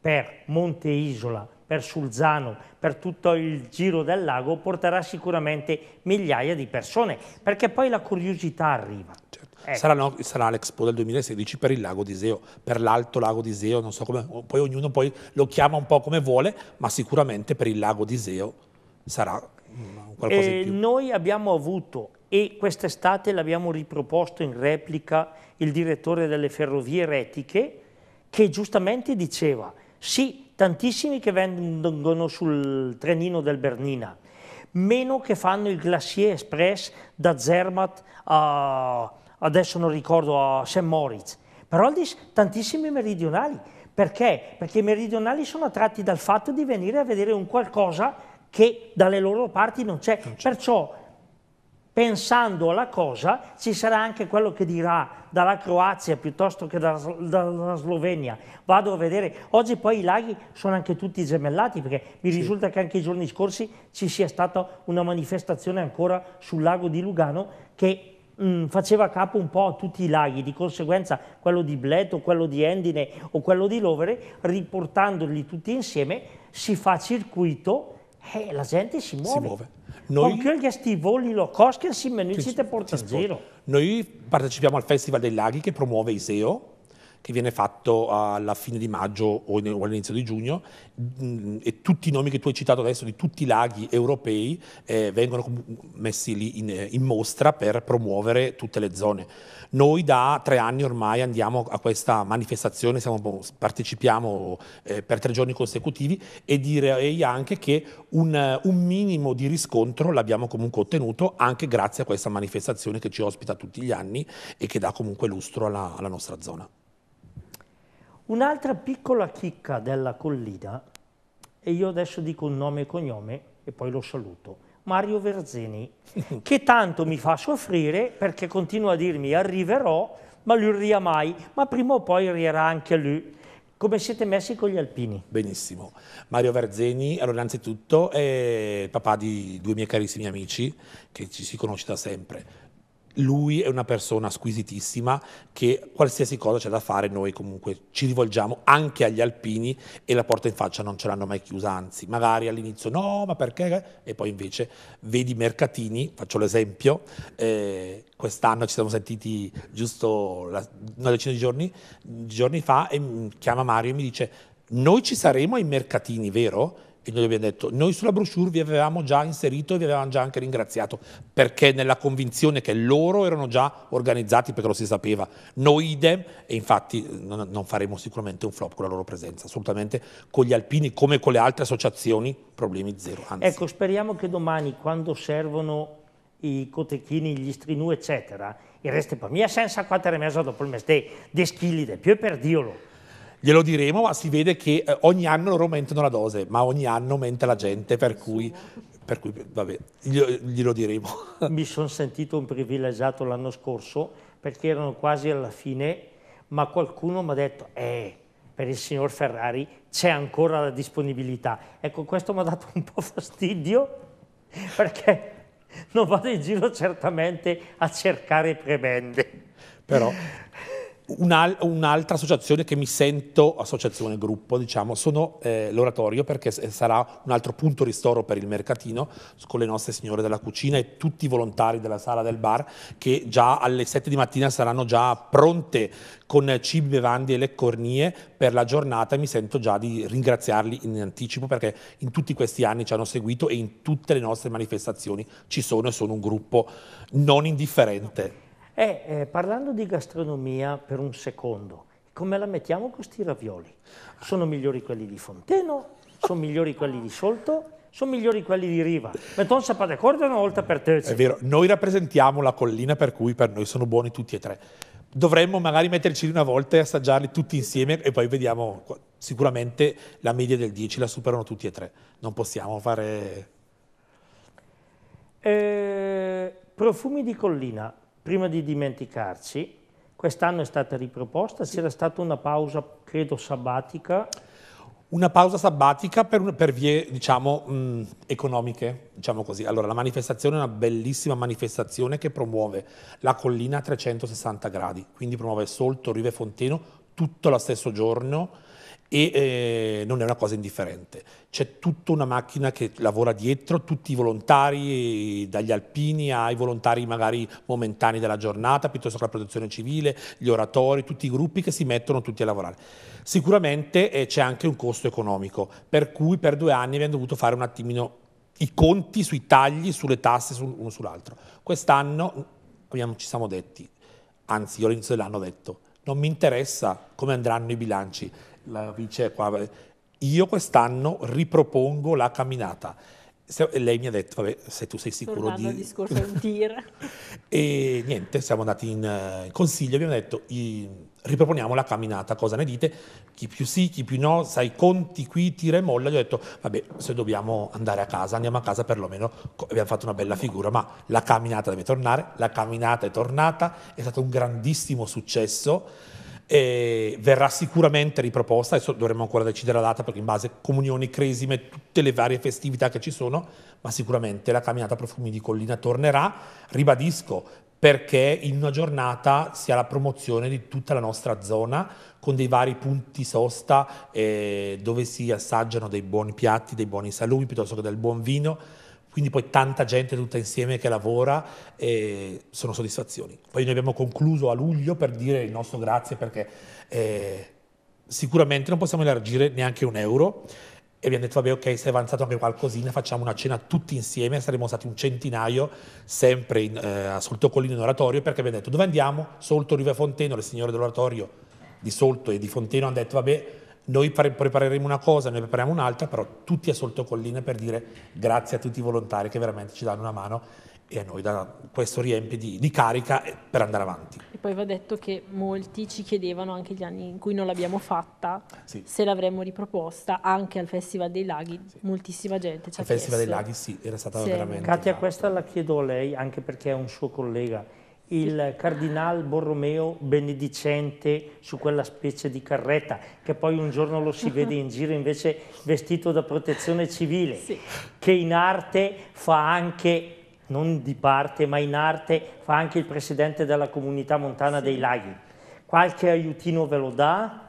Speaker 1: per Monte Isola per Sulzano, per tutto il giro del lago, porterà sicuramente
Speaker 2: migliaia di persone, perché poi la curiosità arriva. Certo. Ecco. Sarà, no, sarà l'Expo del 2016 per il lago di Seo, per l'alto lago di Seo, non so come, poi ognuno poi lo chiama un po' come vuole, ma sicuramente per il lago di Seo sarà mm, qualcosa eh, di più.
Speaker 1: Noi abbiamo avuto, e quest'estate l'abbiamo riproposto in replica, il direttore delle ferrovie retiche, che giustamente diceva, sì, tantissimi che vengono sul trenino del Bernina, meno che fanno il Glacier Express da Zermatt a, adesso non ricordo, a St. Moritz. Però tantissimi meridionali. Perché? Perché i meridionali sono attratti dal fatto di venire a vedere un qualcosa che dalle loro parti non c'è. Perciò pensando alla cosa, ci sarà anche quello che dirà dalla Croazia piuttosto che dalla Slovenia. Vado a vedere. Oggi poi i laghi sono anche tutti gemellati, perché mi sì. risulta che anche i giorni scorsi ci sia stata una manifestazione ancora sul lago di Lugano che mh, mm, faceva capo un po' a tutti i laghi, di conseguenza quello di Bleto, quello di Endine o quello di Lovere, riportandoli tutti insieme, si fa circuito eh, la gente si muove. Si muove. Noi, Con che stivoli si mennicite porta in giro.
Speaker 2: Noi partecipiamo al Festival dei Laghi che promuove ISEO, che viene fatto alla fine di maggio o all'inizio di giugno mm, e tutti i nomi che tu hai citato adesso di tutti i laghi europei eh, vengono messi lì in, eh, in, mostra per promuovere tutte le zone. Noi da tre anni ormai andiamo a questa manifestazione, siamo, partecipiamo eh, per tre giorni consecutivi e direi anche che un, un minimo di riscontro l'abbiamo comunque ottenuto anche grazie a questa manifestazione che ci ospita tutti gli anni e che dà comunque lustro alla, alla nostra zona.
Speaker 1: Un'altra piccola chicca della collina, e io adesso dico un nome e cognome e poi lo saluto, Mario Verzeni, (laughs) che tanto mi fa soffrire perché continua a dirmi arriverò, ma lui ria mai,
Speaker 2: ma prima o poi rierà anche lui. Come siete messi con gli alpini? Benissimo. Mario Verzeni, allora innanzitutto è il papà di due miei carissimi amici che ci si conosce da sempre lui è una persona squisitissima che qualsiasi cosa c'è da fare noi comunque ci rivolgiamo anche agli alpini e la porta in faccia non ce l'hanno mai chiusa, anzi magari all'inizio no ma perché e poi invece vedi mercatini, faccio l'esempio, eh, quest'anno ci siamo sentiti giusto la, una decina di giorni, giorni fa e mi chiama Mario e mi dice noi ci saremo ai mercatini vero? E noi abbiamo detto, noi sulla brochure vi avevamo già inserito e vi avevamo già anche ringraziato, perché nella convinzione che loro erano già organizzati, perché lo si sapeva, noi idem, e infatti eh, non faremo sicuramente un flop con la loro presenza, assolutamente con gli alpini come con le altre associazioni, problemi zero. Anzi. Ecco,
Speaker 1: speriamo che domani, quando servono i cotechini, gli strinù, eccetera, il resto per me senza quattro e mezzo dopo il mese
Speaker 2: di schilide, più per diolo glielo diremo, ma si vede che eh, ogni anno loro aumentano la dose, ma ogni anno aumenta la gente, per cui, per cui vabbè, glielo diremo.
Speaker 1: (laughs) Mi sono sentito un privilegiato
Speaker 2: l'anno scorso perché erano quasi alla fine,
Speaker 1: ma qualcuno mi ha detto, eh, per il signor Ferrari c'è ancora la disponibilità. Ecco, questo mi ha dato un po' fastidio (laughs) perché non vado in giro certamente a cercare prebende.
Speaker 2: Però Un'al- un'altra associazione che mi sento, associazione, gruppo, diciamo, sono eh, l'oratorio perché s- sarà un altro punto ristoro per il mercatino con le nostre signore della cucina e tutti i volontari della sala del bar che già alle 7 di mattina saranno già pronte con cibi, bevande e le cornie per la giornata e mi sento già di ringraziarli in anticipo perché in tutti questi anni ci hanno seguito e in tutte le nostre manifestazioni ci sono e sono un gruppo non indifferente.
Speaker 1: E eh, eh, parlando di gastronomia per un secondo, come la mettiamo con questi ravioli? Sono migliori quelli di Fonteno,
Speaker 2: sono migliori quelli di Solto, sono migliori quelli di Riva. Metton sapate corda una volta per te. È vero, noi rappresentiamo la collina per cui per noi sono buoni tutti e tre. Dovremmo magari metterci una volta e assaggiarli tutti insieme e poi vediamo sicuramente la media del 10 la superano tutti e tre. Non possiamo fare...
Speaker 1: Eh, profumi di collina, prima di dimenticarci, quest'anno è stata
Speaker 2: riproposta, c'era stata una pausa, credo, sabbatica una pausa sabbatica per, per vie, diciamo, mh, mm, economiche, diciamo così. Allora, la manifestazione è una bellissima manifestazione che promuove la collina a 360 gradi, quindi promuove Solto, Rive Fonteno, tutto lo stesso giorno, e eh, non è una cosa indifferente. C'è tutta una macchina che lavora dietro, tutti i volontari, dagli alpini ai volontari magari momentanei della giornata, piuttosto che la protezione civile, gli oratori, tutti i gruppi che si mettono tutti a lavorare. Sicuramente eh, c'è anche un costo economico, per cui per due anni abbiamo dovuto fare un attimino i conti sui tagli, sulle tasse, su, uno sull'altro. Quest'anno ci siamo detti, anzi io all'inizio dell'anno ho detto, non mi interessa come andranno i bilanci, la vice qua, io quest'anno ripropongo la camminata. E lei mi ha detto, vabbè, se tu sei sicuro Tornando di... al discorso in tir. (laughs) e niente, siamo andati in eh, consiglio, abbiamo detto, riproponiamo la camminata, cosa ne dite? Chi più sì, chi più no, sai, conti qui, tira e molla. Gli ho detto, vabbè, se dobbiamo andare a casa, andiamo a casa perlomeno, abbiamo fatto una bella figura, ma la camminata deve tornare, la camminata è tornata, è stato un grandissimo successo eh, verrà sicuramente riproposta, adesso dovremo ancora decidere la data perché in base a comunioni, cresime, tutte le varie festività che ci sono, ma sicuramente la camminata profumi di collina tornerà, ribadisco, perché in una giornata si ha la promozione di tutta la nostra zona con dei vari punti sosta eh, dove si assaggiano dei buoni piatti, dei buoni salumi piuttosto che del buon vino quindi poi tanta gente tutta insieme che lavora e sono soddisfazioni. Poi noi abbiamo concluso a luglio per dire il nostro grazie perché eh, sicuramente non possiamo elargire neanche un euro e abbiamo detto vabbè ok se è avanzato anche qualcosina facciamo una cena tutti insieme saremo stati un centinaio sempre in, eh, a Solto Collino in oratorio perché abbiamo detto dove andiamo? Solto, Riva Fonteno, le signore dell'oratorio di Solto e di Fonteno hanno detto vabbè noi pre- prepareremo una cosa, noi prepariamo un'altra, però tutti a Soltocolline per dire grazie a tutti i volontari che veramente ci danno una mano e a noi da, questo riempie di, di, carica per andare avanti.
Speaker 3: E poi va detto che molti ci chiedevano anche gli anni in cui non l'abbiamo fatta, sì. se l'avremmo riproposta anche al Festival dei Laghi, sì. moltissima gente ci al ha Festival chiesto. Festival dei Laghi sì, era stata
Speaker 2: sì.
Speaker 1: veramente... Katia, questa la chiedo a lei anche perché è un suo collega il cardinal Borromeo benedicente su quella specie di carretta che poi un giorno lo si vede in giro invece vestito da protezione civile sì. che in arte fa anche non di parte ma in arte fa anche il presidente della comunità montana sì. dei laghi qualche aiutino ve lo dà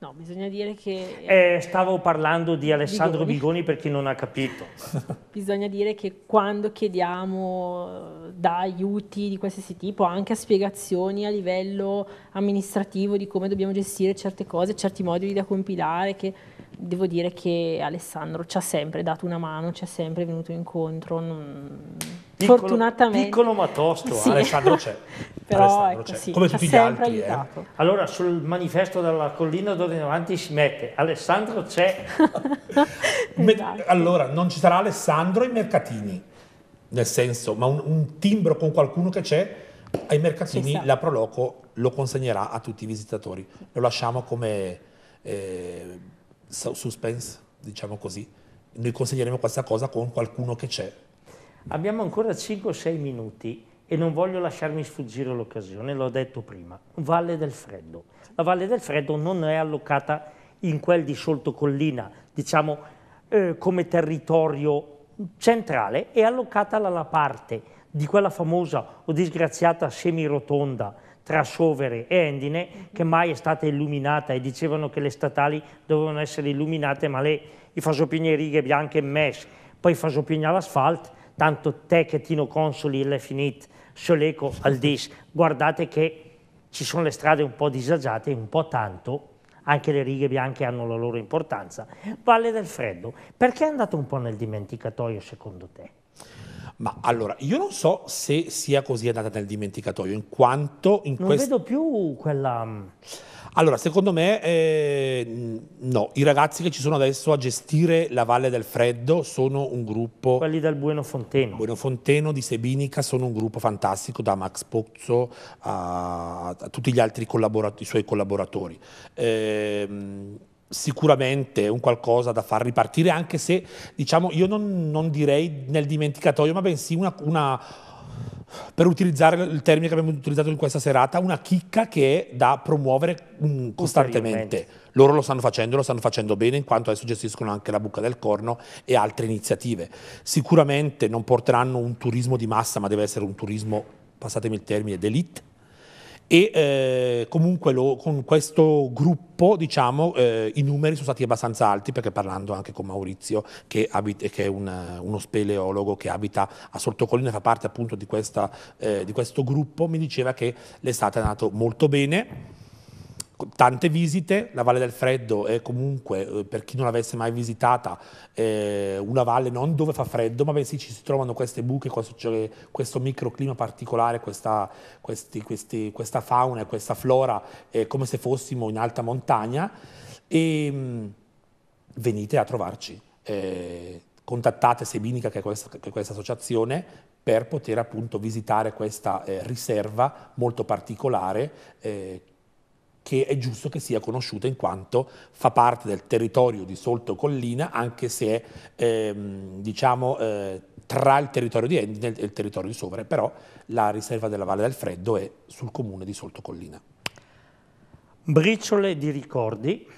Speaker 3: No, bisogna dire che...
Speaker 1: Eh, eh, stavo parlando di Alessandro Bigoni. Bigoni per chi non ha capito. (laughs) bisogna
Speaker 3: dire che quando chiediamo eh, da aiuti di qualsiasi tipo, anche a spiegazioni a livello amministrativo di come dobbiamo gestire certe cose, certi moduli da compilare, che devo dire che Alessandro ci ha sempre dato una mano, ci ha sempre venuto incontro. Non
Speaker 1: Piccolo, Fortunatamente. Piccolo ma tosto, sì. Alessandro c'è. (laughs) Però ecco, sì, come tutti gli altri. Eh. Allora sul manifesto della collina d'ora in avanti si mette Alessandro c'è. (laughs)
Speaker 2: esatto. Allora non ci sarà Alessandro ai mercatini, nel senso, ma un, un timbro con qualcuno che c'è ai mercatini esatto. la Proloco lo consegnerà a tutti i visitatori. Lo lasciamo come eh, suspense, diciamo così. Noi consegneremo questa cosa con qualcuno che c'è Abbiamo ancora 5-6
Speaker 1: minuti e non voglio lasciarmi sfuggire l'occasione, l'ho detto prima. Valle del Freddo. La Valle del Freddo non è allocata in quel di Soltocollina, diciamo eh, come territorio centrale, è allocata alla parte di quella famosa o disgraziata semirotonda tra Sovere e Endine che mai è stata illuminata e dicevano che le statali dovevano essere illuminate ma le, i fasopigni righe bianche mesh, poi fasopignava l'asfalto tanto te che Tino Consoli l'hai finito, Soleco Aldis, guardate che ci sono le strade un po' disagiate, un po' tanto, anche le righe bianche hanno la loro importanza, Valle del Freddo, perché è andato un po' nel dimenticatoio secondo te?
Speaker 2: Ma allora, io non so se sia così andata nel dimenticatoio, in quanto in questo... Non quest...
Speaker 1: vedo più quella... Mm,
Speaker 2: allora, secondo me, eh, no, i ragazzi che ci sono adesso a gestire la Valle del Freddo sono un gruppo... Quelli del Bueno Fonteno. Bueno Fonteno, di Sebinica, sono un gruppo fantastico, da Max Pozzo a, a tutti gli altri collaborato- suoi collaboratori. Eh, sicuramente un qualcosa da far ripartire, anche se diciamo, io non, non direi nel dimenticatoio, ma bensì una, una, per utilizzare il termine che abbiamo utilizzato in questa serata, una chicca che è da promuovere mh, mm, costantemente. Loro lo stanno facendo, lo stanno facendo bene, in quanto adesso gestiscono anche la Buca del Corno e altre iniziative. Sicuramente non porteranno un turismo di massa, ma deve essere un turismo, passatemi il termine, d'elite, e eh, comunque lo, con questo gruppo diciamo, eh, i numeri sono stati abbastanza alti perché parlando anche con Maurizio che, abita, che è un, uno speleologo che abita a Sortocolline fa parte appunto di, questa, eh, di questo gruppo mi diceva che l'estate è andato molto bene tante visite, la Valle del Freddo è comunque, eh, per chi non l'avesse mai visitata, eh, una valle non dove fa freddo, ma bensì ci si trovano queste buche, questo, microclima particolare, questa, questi, questi, questa, fauna e questa flora, eh, come se fossimo in alta montagna, e mm, venite a trovarci. contattate Sebinica, che è questa, che è questa associazione, per poter appunto visitare questa riserva molto particolare che è giusto che sia conosciuta in quanto fa parte del territorio di Solto Collina, anche se è ehm, diciamo, eh, tra il territorio di Endine e il territorio di Sovere, però la riserva della Valle del Freddo è sul comune di Solto Collina. Briciole di ricordi,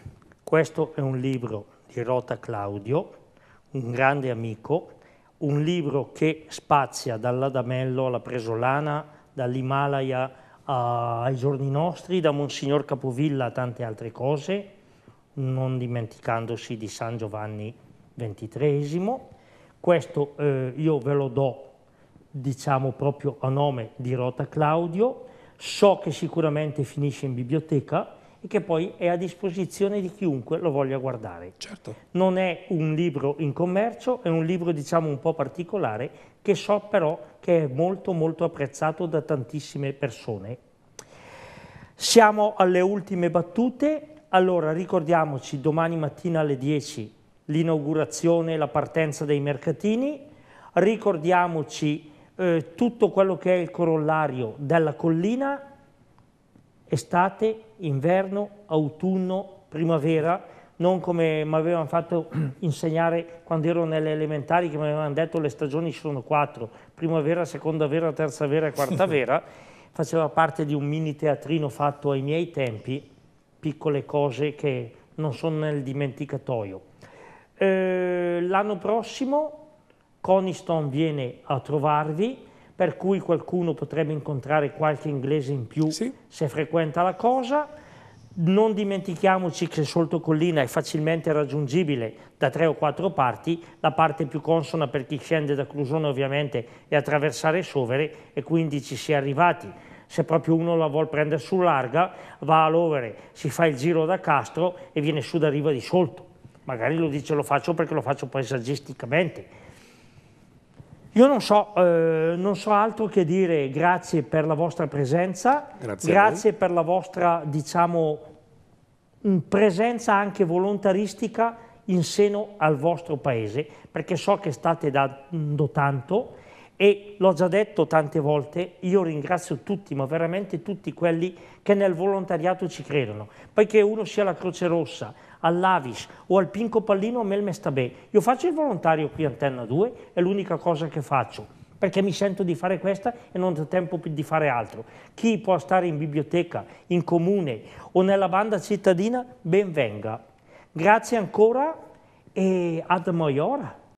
Speaker 2: questo è un libro di Rota Claudio,
Speaker 1: un grande amico, un libro che spazia dall'Adamello alla Presolana, dall'Himalaya ai giorni nostri, da Monsignor Capovilla a tante altre cose, non dimenticandosi di San Giovanni XXIII. Questo eh, io ve lo do, diciamo, proprio a nome di Rota Claudio. So che sicuramente finisce in biblioteca, e che poi è a disposizione di chiunque lo voglia guardare. Certo. Non è un libro in commercio, è un libro diciamo un po' particolare che so però che è molto molto apprezzato da tantissime persone. Siamo alle ultime battute, allora ricordiamoci domani mattina alle 10 l'inaugurazione e la partenza dei mercatini, ricordiamoci eh, tutto quello che è il corollario della collina estate, inverno, autunno, primavera, non come mi avevano fatto (clears throat) insegnare quando ero nelle elementari, che mi avevano detto le stagioni ci sono quattro, primavera, seconda vera, terza vera e quarta (laughs) vera, faceva parte di un mini teatrino fatto ai miei tempi, piccole cose che non sono nel dimenticatoio. Eh, L'anno prossimo Coniston viene a trovarvi, per cui qualcuno potrebbe incontrare qualche inglese in più sì. se frequenta la cosa. Non dimentichiamoci che Solto Collina è facilmente raggiungibile da tre o quattro parti, la parte più consona per chi scende da Clusone ovviamente è attraversare Sovere e quindi ci si è arrivati. Se proprio uno la vuol prendere su larga, va a Lovere, si fa il giro da Castro e viene su da riva di Solto. Magari lo dice lo faccio perché lo faccio paesaggisticamente, io non so, eh, non so, altro che dire grazie per la vostra presenza, grazie, grazie per la vostra diciamo, mm, presenza anche volontaristica in seno al vostro paese, perché so che state dando tanto e l'ho già detto tante volte, io ringrazio tutti, ma veramente tutti quelli che nel volontariato ci credono, poiché uno sia la Croce Rossa, all'Avis o al Pinco Pallino a Melmestabè. Io faccio il volontario qui a Antenna 2, è l'unica cosa che faccio perché mi sento di fare questa e non ho tempo di fare altro. Chi può stare in biblioteca, in comune o nella banda cittadina, ben venga. Grazie ancora e ad maiora.